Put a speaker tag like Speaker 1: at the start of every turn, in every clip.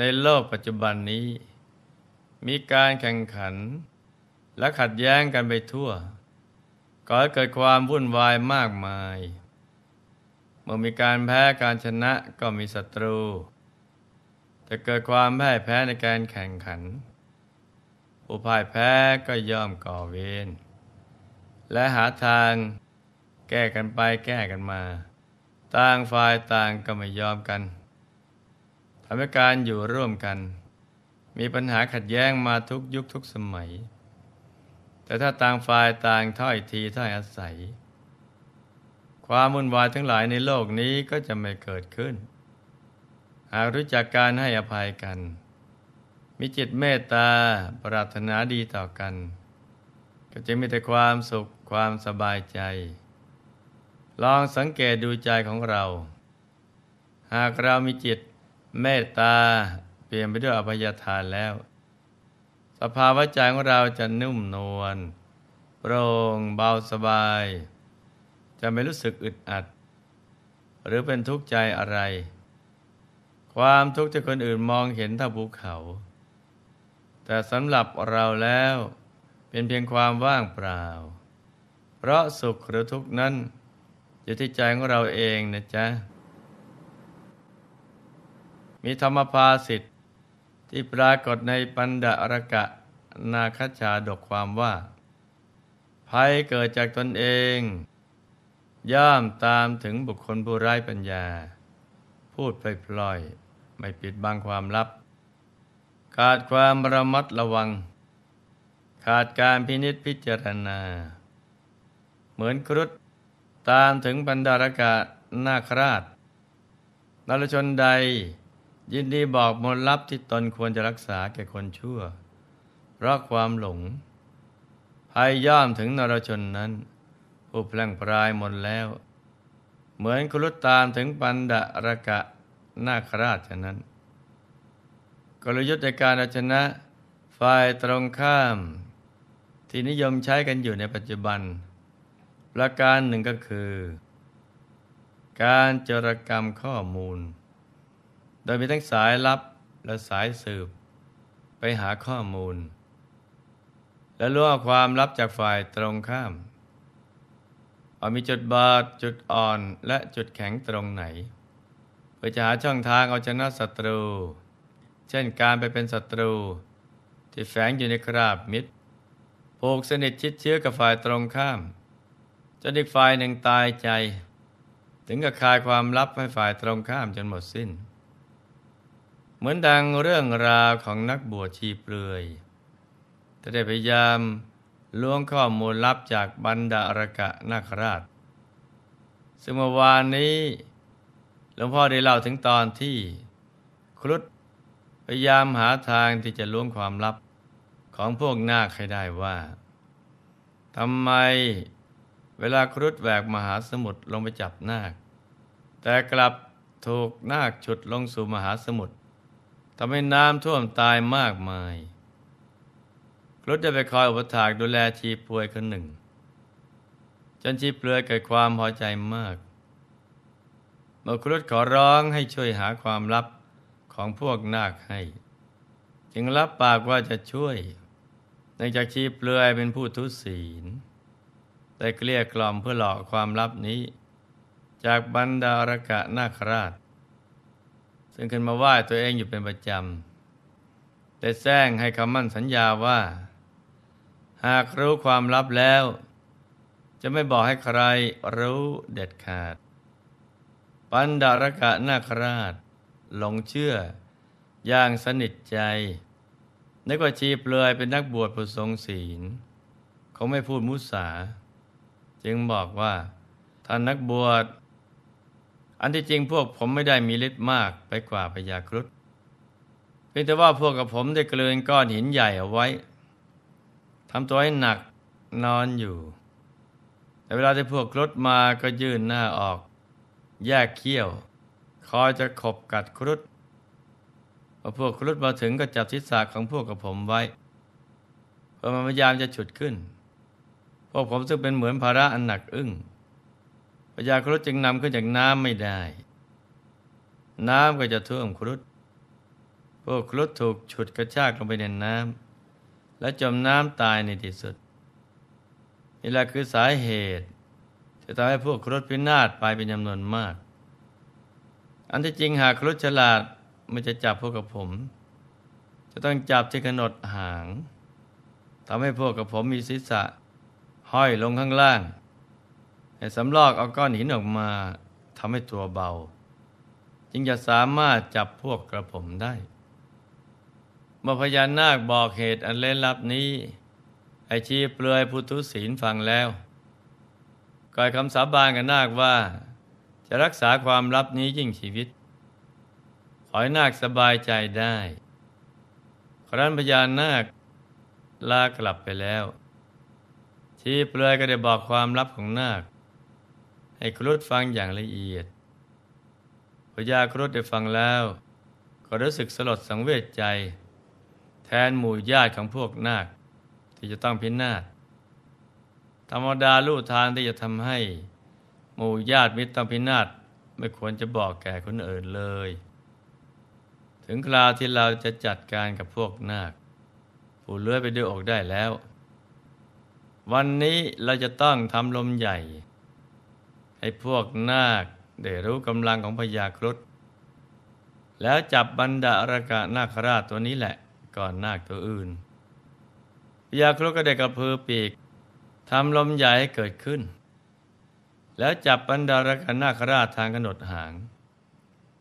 Speaker 1: ในโลกปัจจุบันนี้ มีการแข่งขันและขัดแย้งกันไปทั่วก่อให้เกิดความวุ่นวายมากมายเมื่อมีการแพ้ การชนะก็มีศัตรูแต่เกิดความแพ้แพ้ในการแข่งขันผู้พ่ายแพ้ก็ย่อมก่อเวร และหาทางแก้กันไปแก้กันมาต่างฝ่ายต่างก็ไม่ยอมกันทำให้การอยู่ร่วมกัน มีปัญหาขัดแย้งมาทุกยุคทุกสมัย แต่ถ้าต่างฝ่ายต่างถ้อยทีถ้อยอาศัย ความวุ่นวายทั้งหลายในโลกนี้ก็จะไม่เกิดขึ้น หากรู้จักการให้อภัยกัน มีจิตเมตตาปรารถนาดีต่อกัน ก็จะมีแต่ความสุขความสบายใจ ลองสังเกตดูใจของเรา หากเรามีจิตเมตตาเปลี่ยนไปด้วยอภัยทานแล้ว สภาวะใจของเราจะนุ่มนวลโปร่งเบาสบาย จะไม่รู้สึกอึดอัด หรือเป็นทุกข์ใจอะไร ความทุกข์ที่คนอื่นมองเห็นเท่าภูเขา แต่สำหรับเราแล้วเป็นเพียงความว่างเปล่า เพราะสุขหรือทุกข์นั้นอยู่ที่ใจของเราเองนะจ๊ะมีธรรมภาสิทธิ์ที่ปรากฏในปันดารกะนาคชาดกความว่า ภัยเกิดจากตนเอง ย่ามตามถึงบุคคลผู้ไร้ปัญญา พูดพลอยๆไม่ปิดบังความลับ ขาดความระมัดระวัง ขาดการพินิษพิจารณา เหมือนครุฑตามถึงบรรดารกะนาคราช นรชนใดยินดีบอกมนลับที่ตนควรจะรักษาแก่คนชั่ว เพราะความหลงภัยย่อมถึงนรชนนั้น ผู้พลังพลายมนแล้ว เหมือนครุตตามถึงปันดะระกะนาคราชฉะนั้นกลยุทธ์ในการชนะ ฝ่ายตรงข้าม ที่นิยมใช้กันอยู่ในปัจจุบันประการหนึ่งก็คือ การจรกรรมข้อมูลดยมีทั้งสายลับและสายสืบ ไปหาข้อมูล และรู้เอาความลับจากฝ่ายตรงข้ามว่ามีจุดบาดจุดอ่อนและจุดแข็งตรงไหนเพื่อจะหาช่องทางเอาชนะศัตรู เช่นการไปเป็นศัตรู ที่แฝงอยู่ในคราบมิตรผูกสนิทชิดเชื้อกับฝ่ายตรงข้ามจนอีกฝ่ายหนึ่งตายใจ ถึงกับคายความลับให้ฝ่ายตรงข้าม จนหมดสิ้นเหมือนดังเรื่องราวของนักบวชชีเปลือย จะ่ได้พยายามล้วงข้อมูลลับจากบรรดารกะนาคราชซึ่งเมื่อวานนี้หลวงพ่อได้เล่าถึงตอนที่ ครุฑพยายามหาทางที่จะล้วงความลับของพวกนาคให้ได้ว่าทำไมเวลาครุฑแหวกมหาสมุทรลงไปจับนาคแต่กลับถูกนาคฉุดลงสู่มหาสมุทรทำให้น้ำท่วมตายมากมาย ครุฑได้ไปคอยอุปถาก ดูแลชีป่วยคนหนึ่ง จนชีเปลือยเกิดความพอใจมากเมื่อครุฑขอร้องให้ช่วยหาความลับของพวกนาคให้ จึงรับปากว่าจะช่วยเนื่องจากชีเปลือยเป็นผู้ทุศีล แต่เกลี้ยกล่อมเพื่อหลอกความลับนี้ จากบรรดารกะนาคราชึ่งึ้นมาไหว้ตัวเองอยู่เป็นประจำได้แจ้งให้คำมั่นสัญญาว่า หากรู้ความลับแล้ว จะไม่บอกให้ใครรู้เด็ดขาด ปันดารกะนาคราชหลงเชื่อ อย่างสนิทใจนึกว่าชีเปลือยเป็นนักบวชผู้ทรงศีล เขาไม่พูดมุสา จึงบอกว่าท่านนักบวชอันที่จริงพวกผมไม่ได้มีฤทธิ์มากไปกว่าพญาครุฑเพียงแต่ว่าพวกกับผมได้เกลือนก้อนหินใหญ่เอาไว้ทำตัวให้หนักนอนอยู่แต่เวลาที่พวกครุฑมาก็ยื่นหน้าออกแยกเขี้ยว คอยจะขบกัดครุฑพอพวกครุฑมาถึงก็จับศิศาของพวกกับผมไว้พอมันพยายามจะฉุดขึ้น พวกผมซึ่งเป็นเหมือนภาระอันหนักอึ้งพญาครุฑจึงนำขึ้นจากน้ำไม่ได้ น้ำก็จะท่วมครุฑพวกครุฑถูกฉุดกระชากลงไปในน้ำและจมน้ำตายในที่สุดนี่แหละคือสาเหตุที่ทำให้พวกครุฑพินาศไปเป็นจำนวนมาก อันที่จริงหากครุฑฉลาดมันจะจับพวกกับผม จะต้องจับที่ขนดหางทำให้พวกกับผมมีศีรษะ ห้อยลงข้างล่างสำลอกเอาก้อนหินออกมาทำให้ตัวเบา จึงจะสามารถจับพวกกระผมได้เมื่อพญานาคบอกเหตุอันเล่นลับนี้ไอชีเปลือยพุทุศีลฟังแล้วก่อยคำสาบานกับนาคว่า จะรักษาความลับนี้ยิ่งชีวิต ขอให้นาคสบายใจได้ครั้นพญานาคลากลับไปแล้ว ชีเปลือยก็ได้บอกความลับของนาคให้ครุฑฟังอย่างละเอียดพญาครุฑได้ฟังแล้ว ก็รู้สึกสลดสังเวชใจ แทนหมู่ญาติของพวกนาค ที่จะต้องพินาศ ธรรมดาลู่ทางที่จะทำให้ หมู่ญาติมิตรต้องพินาศไม่ควรจะบอกแก่คนอื่นเลย ถึงคราวที่เราจะจัดการกับพวกนาคผู้เลื้อยไปด้วยอกได้แล้ว วันนี้เราจะต้องทำลมใหญ่ให้พวกนาคได้รู้กำลังของพญาครุฑแล้วจับบรรดาอรกะนาคราชตัวนี้แหละก่อนนาคตัวอื่นพญาครุฑก็ได้กระพือปีกทำลมใหญ่ให้เกิดขึ้น แล้วจับบรรดาอรกะนาคราชทางกระหนดหาง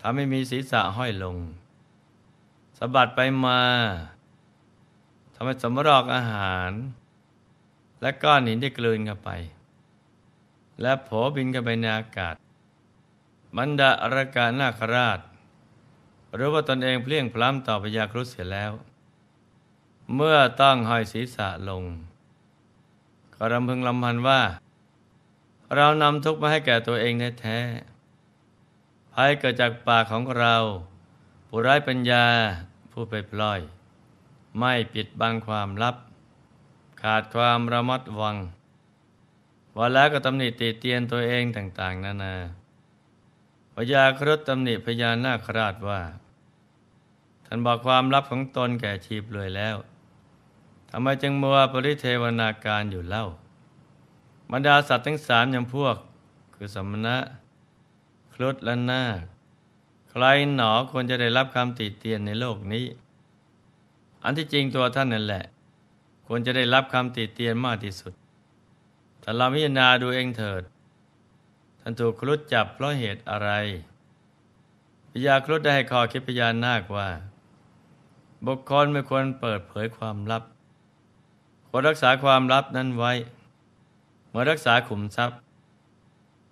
Speaker 1: ทำให้มีศีรษะห้อยลงสะบัดไปมา ทำให้สมรอกอาหาร และก้อนหินที่กลืนเข้าไปและโผบินกันไปในอากาศบรรดาอรากานาคราชหรือว่าตนเองเพลียงพล้ำต่อพยาครุฑเสียแล้ว เมื่อตั้งห้อยศีรษะลง ก็รำพึงลำพันว่า เรานำทุกข์มาให้แก่ตัวเองแท้ๆภัยเกิดจากปากของเรา ผู้ร้ายปัญญาผู้ไปปล่อย ไม่ปิดบังความลับ ขาดความระมัดวังว่าแล้วก็ตำหนิติเตียนตัวเองต่าง ๆ นานาพญาครุฑตำหนิพญานาคราชว่าท่านบอกความลับของตนแก่ชีพเลยแล้วทำไมจึงมัวปริเทวนาการอยู่เล่าบรรดาสัตว์ทั้งสามยังพวก คือสมณะครุฑและนาคใครหนอควรจะได้รับคำติเตียนในโลกนี้ อันที่จริงตัวท่านนั่นแหละควรจะได้รับคำติเตียนมากที่สุดแต่เราพิจารณาดูเองเถิด ท่านถูกครุฑจับเพราะเหตุอะไรพญาครุฑได้ให้ขอคิดพญานาคว่าบุคคลไม่ควรเปิดเผยความลับ ควรรักษาความลับนั้นไว้เมื่อรักษาขุมทรัพย์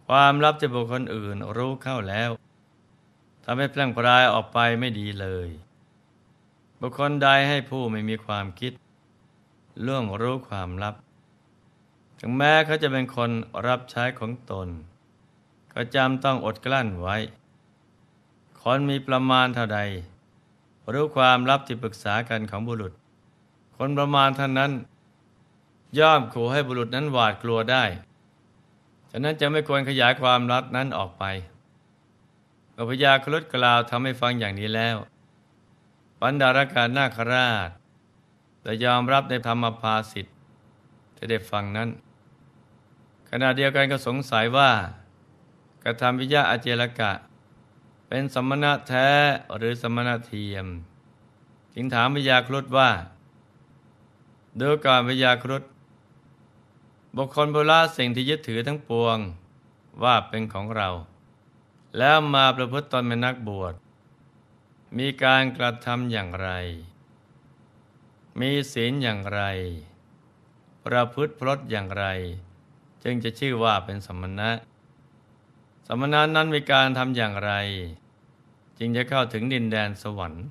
Speaker 1: ความลับที่บุคคลอื่นรู้เข้าแล้วทำให้แพร่งพรายออกไปไม่ดีเลย บุคคลใดให้ผู้ไม่มีความคิดล่วงรู้ความลับถึงแม้เขาจะเป็นคนรับใช้ของตน ก็จำต้องอดกลั้นไว้ คนมีประมาณเท่าใดรู้ความลับที่ปรึกษากันของบุรุษ คนประมาณเท่านั้นย่อมขู่ให้บุรุษนั้นหวาดกลัวได้ ฉะนั้นจะไม่ควรขยายความลับนั้นออกไปอิยาครุฑกล่าวทำให้ฟังอย่างนี้แล้ว ปัญดารากานาคราช แต่ยอมรับในธรรมภาสิทธิ์ที่ได้ฟังนั้นขณะเดียวกันก็สงสัยว่า กระทำวิยะอเจรกะ เป็นสมณะแท้หรือสมณะเทียมจึงถามวิยาครุฑว่าดูการวิยาครุฑบุคคลโบราณสิ่งที่ยึดถือทั้งปวงว่าเป็นของเรา แล้วมาประพฤติตนเป็นนักบวช มีการกระทำอย่างไร มีศีลอย่างไร ประพฤติพลดอย่างไรจึงจะชื่อว่าเป็นสมณะ สมณะนั้นมีการทำอย่างไร จึงจะเข้าถึงดินแดนสวรรค์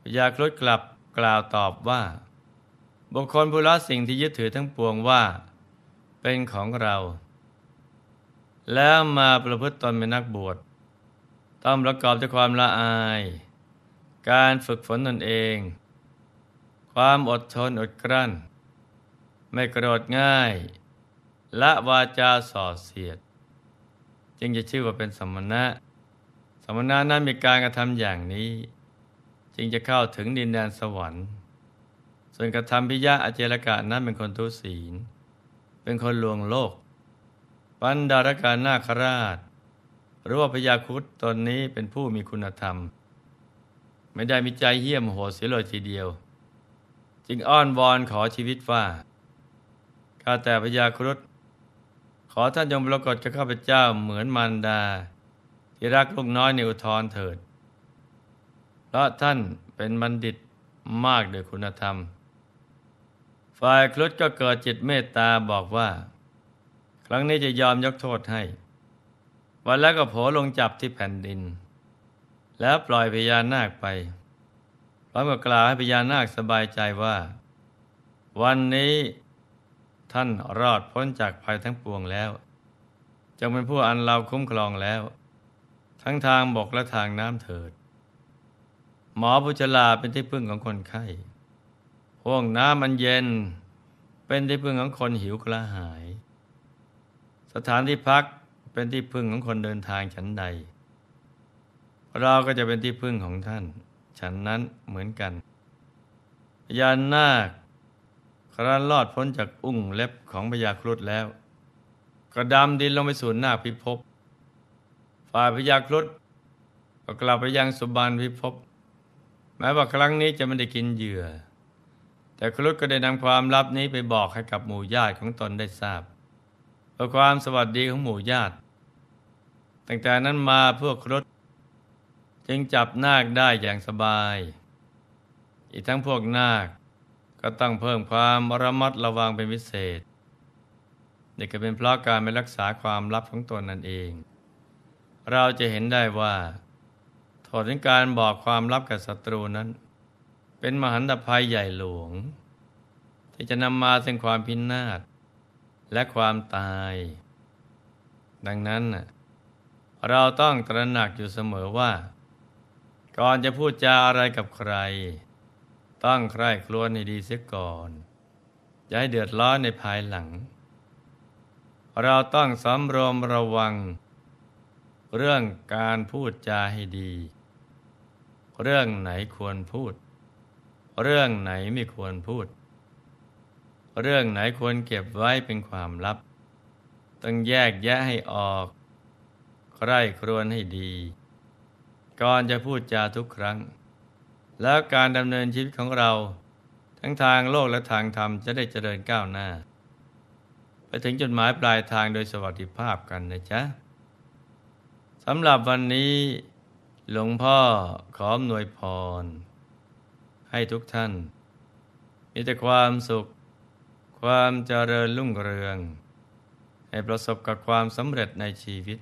Speaker 1: พยาครุฑกลับกล่าวตอบว่าบุคคลผู้ละสิ่งที่ยึดถือทั้งปวงว่าเป็นของเรา แล้วมาประพฤติตนเป็นนักบวช ต้องประกอบด้วยความละอาย การฝึกฝนตนเอง ความอดทนอดกลั้น ไม่โกรธง่ายและวาจาส่อเสียด จึงจะชื่อว่าเป็นสมณะ สมณะนั้นมีการกระทำอย่างนี้จึงจะเข้าถึงดินแดนสวรรค์ส่วนกระทำพิยะอเจรกะนั้นเป็นคนทุศีล เป็นคนลวงโลก ปันดารกานาคราช หรือว่าพยาคุตตนนี้เป็นผู้มีคุณธรรม ไม่ได้มีใจเหี้ยมโหดเสียเลยทีเดียว จึงอ้อนวอนขอชีวิตว่าข้าแต่พยาครุฑขอท่านจงปรากฏกับข้าพเจ้าเหมือนมารดา ที่รักลูกน้อยในอุทธรเถิด เพราะท่านเป็นบัณฑิตมากโดยคุณธรรม ฝ่ายครุฑก็เกิดจิตเมตตาบอกว่า ครั้งนี้จะยอมยกโทษให้ วันแล้วก็โผลงจับที่แผ่นดิน แล้วปล่อยพญานาคไป พร้อมกับกล่าวให้พญานาคสบายใจว่า วันนี้ท่านรอดพ้นจากภัยทั้งปวงแล้วจงเป็นผู้อันเราคุ้มครองแล้ว ทั้งทางบกและทางน้ำเถิด หมอผูชลาเป็นที่พึ่งของคนไข้ห้วงน้ำมันเย็น เป็นที่พึ่งของคนหิวกระหาย สถานที่พักเป็นที่พึ่งของคนเดินทางฉันใด เราก็จะเป็นที่พึ่งของท่าน ฉันนั้นเหมือนกันยานนาคครั้นลอดพ้นจากอุ้งเล็บของพญาครุฑแล้ว กระดำดินลงไปสู่หน้าพิภพฝ่ายพญาครุฑก็กลับไปยังสุบานพิภพแม้ว่าครั้งนี้จะไม่ได้กินเหยื่อ แต่ครุฑก็ได้นำความลับนี้ไปบอกให้กับหมู่ญาติของตนได้ทราบเพื่อความสวัสดีของหมู่ญาติ ตั้งแต่นั้นมาพวกครุฑจึงจับนาคได้อย่างสบาย อีกทั้งพวกนาคก็ต้องเพิ่มความระมัดระวังเป็นพิเศษนี่ก็เป็นเพราะการไม่รักษาความลับของตนนั่นเอง เราจะเห็นได้ว่าโทษในงการบอกความลับกับศัตรูนั้น เป็นมหันตภัยใหญ่หลวง ที่จะนำมาเึ่งความพินาศและความตาย ดังนั้นเราต้องตระหนักอยู่เสมอว่า ก่อนจะพูดจาอะไรกับใครต้องใคร่ครวญให้ดีเสียก่อนอย่าให้เดือดร้อนในภายหลัง เราต้องสำรวมระวัง เรื่องการพูดจาให้ดี เรื่องไหนควรพูด เรื่องไหนไม่ควรพูด เรื่องไหนควรเก็บไว้เป็นความลับ ต้องแยกแยะให้ออก ใคร่ครวญให้ดี ก่อนจะพูดจาทุกครั้งแล้วการดำเนินชีวิตของเรา ทั้งทางโลกและทางธรรมจะได้เจริญก้าวหน้า ไปถึงจุดหมายปลายทางโดยสวัสดิภาพกันนะจ๊ะสำหรับวันนี้หลวงพ่อขอหนนวยพร ให้ทุกท่านมีแต่ความสุขความเจริญรุ่งเรือง ให้ประสบกับความสำเร็จในชีวิต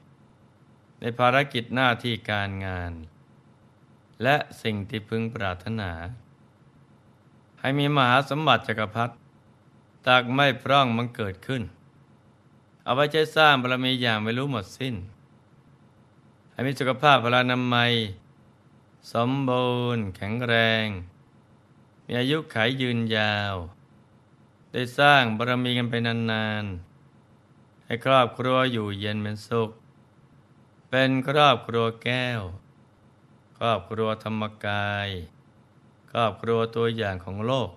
Speaker 1: ในภารกิจหน้าที่การงานและสิ่งที่พึงปรารถนา ให้มีมหาสมบัติจักรพรรดิ ตากไม่พร่องมันเกิดขึ้น เอาไว้ใช้สร้างบารมีอย่างไม่รู้หมดสิ้น ให้มีสุขภาพพลานามัยสมบูรณ์ แข็งแรง มีอายุขายยืนยาว ได้สร้างบารมีกันไปนานๆ ให้ครอบครัวอยู่เย็นเป็นสุข เป็นครอบครัวแก้วครอบครัวธรรมกายครอบครัวตัวอย่างของโลก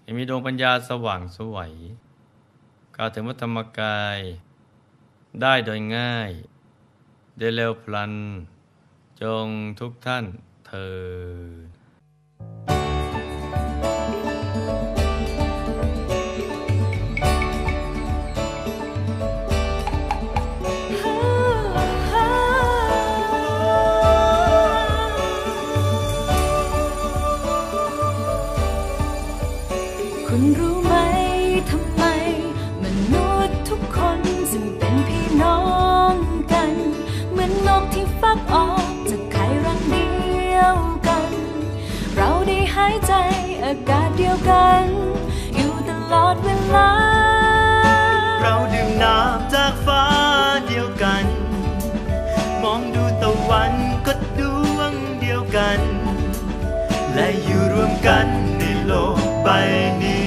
Speaker 1: ให้มีดวงปัญญาสว่างสวยก้าวถึงวัธรรมกาย ได้โดยง่ายได้เร็วพลัน จงทุกท่านเธออากาศเดียวกัน อยู่ตลอดเวลา เราดื่มน้ำจากฟ้าเดียวกัน มองดูตะวันก็ดวงเดียวกัน และอยู่รวมกันในโลกใบนี้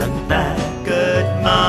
Speaker 1: ตั้งแต่เกิดมา